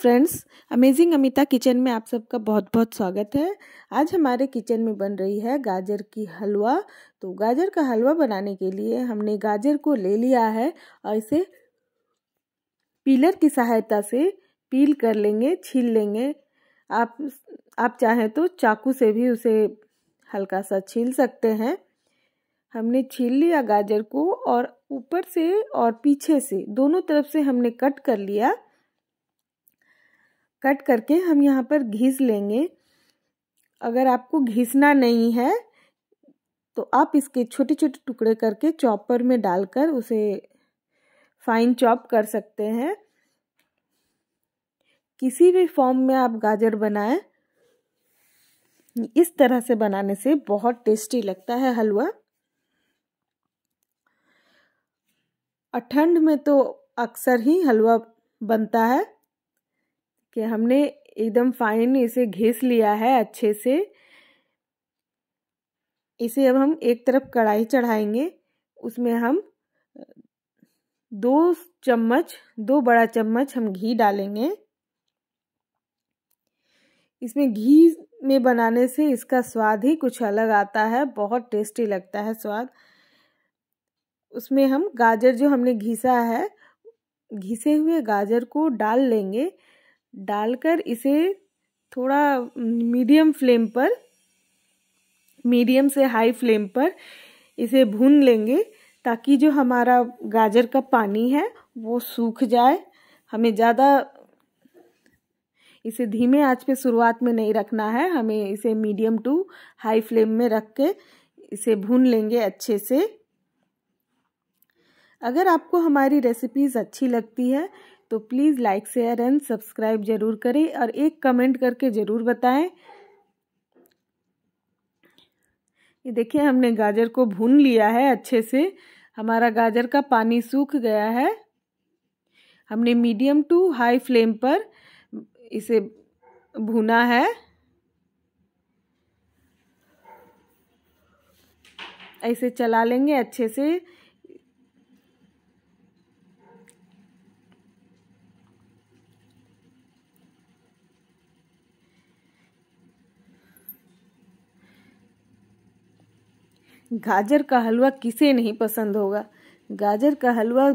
friends amazing Amita kitchen में आप सबका बहुत बहुत स्वागत है आज हमारे किचन में बन रही है गाजर की हलवा तो गाजर का हलवा बनाने के लिए हमने गाजर को ले लिया है और इसे पीलर की सहायता से पील कर लेंगे छील लेंगे आप आप चाहें तो चाकू से भी उसे हल्का सा छील सकते हैं हमने छील लिया गाजर को और ऊपर से और पीछे से दोनों तरफ से हमने कट कर लिया कट करके हम यहाँ पर घिस लेंगे अगर आपको घिसना नहीं है तो आप इसके छोटे छोटे टुकड़े करके चॉपर में डालकर उसे फाइन चॉप कर सकते हैं किसी भी फॉर्म में आप गाजर बनाएं इस तरह से बनाने से बहुत टेस्टी लगता है हलवा और ठंड में तो अक्सर ही हलवा बनता है कि हमने एकदम फाइन इसे घिस लिया है अच्छे से इसे अब हम एक तरफ कढ़ाई चढ़ाएंगे उसमें हम दो चम्मच दो बड़ा चम्मच हम घी डालेंगे इसमें घी में बनाने से इसका स्वाद ही कुछ अलग आता है बहुत टेस्टी लगता है स्वाद उसमें हम गाजर जो हमने घिसा है घिसे हुए गाजर को डाल लेंगे डालकर इसे थोड़ा मीडियम फ्लेम पर मीडियम से हाई फ्लेम पर इसे भून लेंगे ताकि जो हमारा गाजर का पानी है वो सूख जाए हमें ज़्यादा इसे धीमे आंच पे शुरुआत में नहीं रखना है हमें इसे मीडियम टू हाई फ्लेम में रख के इसे भून लेंगे अच्छे से अगर आपको हमारी रेसिपीज़ अच्छी लगती है तो please like share and subscribe जरूर करें और एक कमेंट करके ज़रूर बताएं ये देखिए हमने गाजर को भून लिया है अच्छे से हमारा गाजर का पानी सूख गया है हमने मीडियम टू हाई फ्लेम पर इसे भुना है ऐसे चला लेंगे अच्छे से गाजर का हलवा किसे नहीं पसंद होगा गाजर का हलवा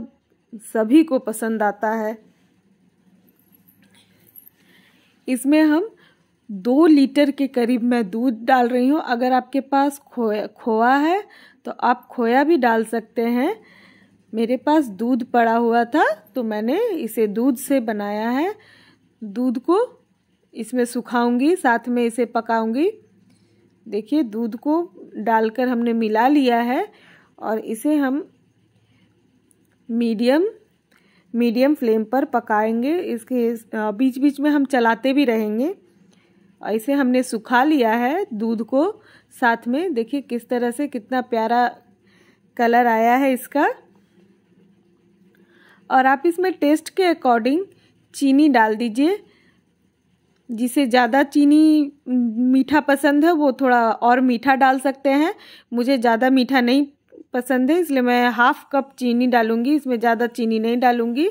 सभी को पसंद आता है इसमें हम दो लीटर के करीब मैं दूध डाल रही हूँ अगर आपके पास खोया खोआ है तो आप खोया भी डाल सकते हैं मेरे पास दूध पड़ा हुआ था तो मैंने इसे दूध से बनाया है दूध को इसमें सुखाऊंगी साथ में इसे पकाऊंगी देखिए दूध को डालकर हमने मिला लिया है और इसे हम मीडियम मीडियम फ्लेम पर पकाएंगे इसके बीच बीच में हम चलाते भी रहेंगे और इसे हमने सुखा लिया है दूध को साथ में देखिए किस तरह से कितना प्यारा कलर आया है इसका और आप इसमें टेस्ट के अकॉर्डिंग चीनी डाल दीजिए जिसे ज़्यादा चीनी मीठा पसंद है वो थोड़ा और मीठा डाल सकते हैं मुझे ज़्यादा मीठा नहीं पसंद है इसलिए मैं हाफ़ कप चीनी डालूंगी इसमें ज़्यादा चीनी नहीं डालूंगी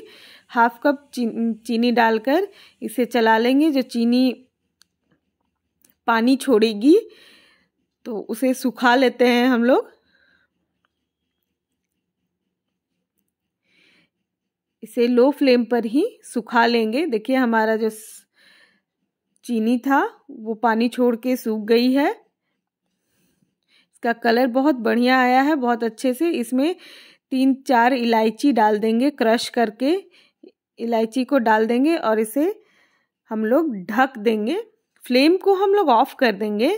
हाफ़ कप चीनी डालकर इसे चला लेंगे जो चीनी पानी छोड़ेगी तो उसे सुखा लेते हैं हम लोग इसे लो फ्लेम पर ही सुखा लेंगे देखिए हमारा जो चीनी था वो पानी छोड़ के सूख गई है इसका कलर बहुत बढ़िया आया है बहुत अच्छे से इसमें तीन चार इलायची डाल देंगे क्रश करके इलायची को डाल देंगे और इसे हम लोग ढक देंगे फ्लेम को हम लोग ऑफ कर देंगे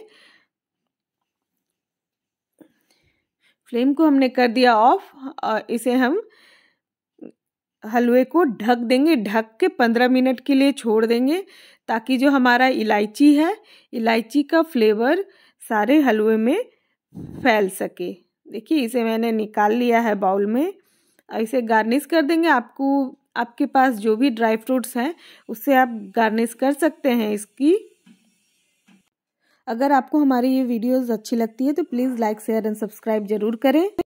फ्लेम को हमने कर दिया ऑफ और इसे हम हलवे को ढक देंगे ढक के पंद्रह मिनट के लिए छोड़ देंगे ताकि जो हमारा इलायची है इलायची का फ्लेवर सारे हलवे में फैल सके देखिए इसे मैंने निकाल लिया है बाउल में इसे गार्निश कर देंगे आपको आपके पास जो भी ड्राई फ्रूट्स हैं उससे आप गार्निश कर सकते हैं इसकी अगर आपको हमारी ये वीडियोस अच्छी लगती है तो please like share and subscribe जरूर करें